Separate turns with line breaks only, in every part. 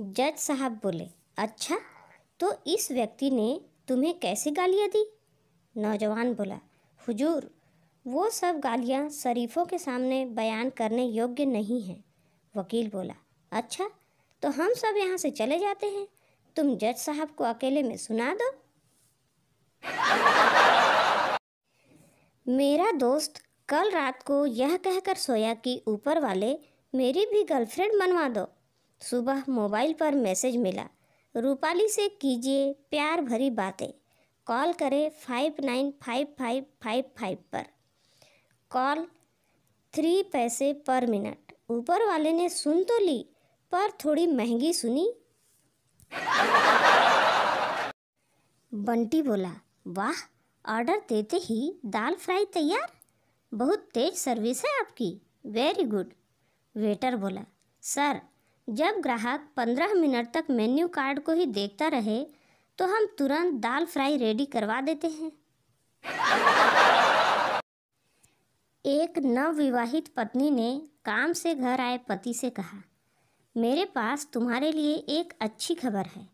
जज साहब बोले अच्छा तो इस व्यक्ति ने तुम्हें कैसे गालियाँ दी नौजवान बोला हुजूर वो सब गालियाँ शरीफों के सामने बयान करने योग्य नहीं हैं वकील बोला अच्छा तो हम सब यहाँ से चले जाते हैं तुम जज साहब को अकेले में सुना दो मेरा दोस्त कल रात को यह कहकर सोया कि ऊपर वाले मेरी भी गर्लफ्रेंड बनवा दो सुबह मोबाइल पर मैसेज मिला रूपाली से कीजिए प्यार भरी बातें कॉल करें five nine five five five five पर कॉल थ्री पैसे पर मिनट ऊपर वाले ने सुन तो ली पर थोड़ी महंगी सुनी बंटी बोला वाह ऑर्डर देते ही दाल फ्राई तैयार बहुत तेज सर्विस है आपकी वेरी गुड वेटर बोला सर जब ग्राहक 15 मिनट तक मेन्यू कार्ड को ही देखता रहे तो हम तुरंत दाल फ्राई रेडी करवा देते हैं एक नवविवाहित पत्नी ने काम से घर आए पति से कहा मेरे पास तुम्हारे लिए एक अच्छी खबर है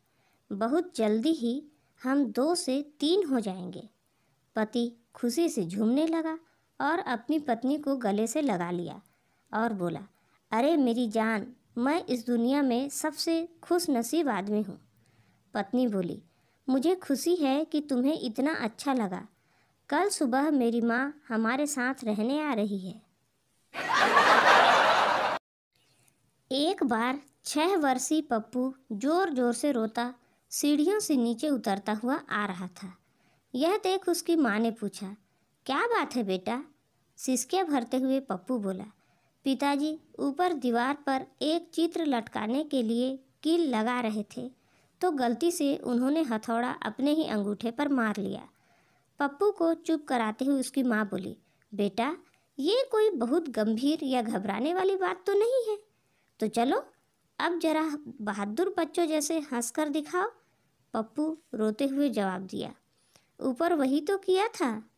बहुत जल्दी ही हम दो से तीन हो जाएंगे पति खुशी से झूमने लगा और अपनी पत्नी को गले से लगा लिया और बोला अरे मेरी जान मैं इस दुनिया में सबसे खुश नसीब आदमी हूँ पत्नी बोली मुझे खुशी है कि तुम्हें इतना अच्छा लगा कल सुबह मेरी माँ हमारे साथ रहने आ रही है एक बार छह वर्षीय पप्पू जोर जोर से रोता सीढ़ियों से नीचे उतरता हुआ आ रहा था यह देख उसकी माँ ने पूछा क्या बात है बेटा सिसके भरते हुए पप्पू बोला पिताजी ऊपर दीवार पर एक चित्र लटकाने के लिए कील लगा रहे थे तो गलती से उन्होंने हथौड़ा अपने ही अंगूठे पर मार लिया पप्पू को चुप कराते हुए उसकी माँ बोली बेटा ये कोई बहुत गंभीर या घबराने वाली बात तो नहीं है तो चलो अब जरा बहादुर बच्चों जैसे कर दिखाओ पप्पू रोते हुए जवाब दिया ऊपर वही तो किया था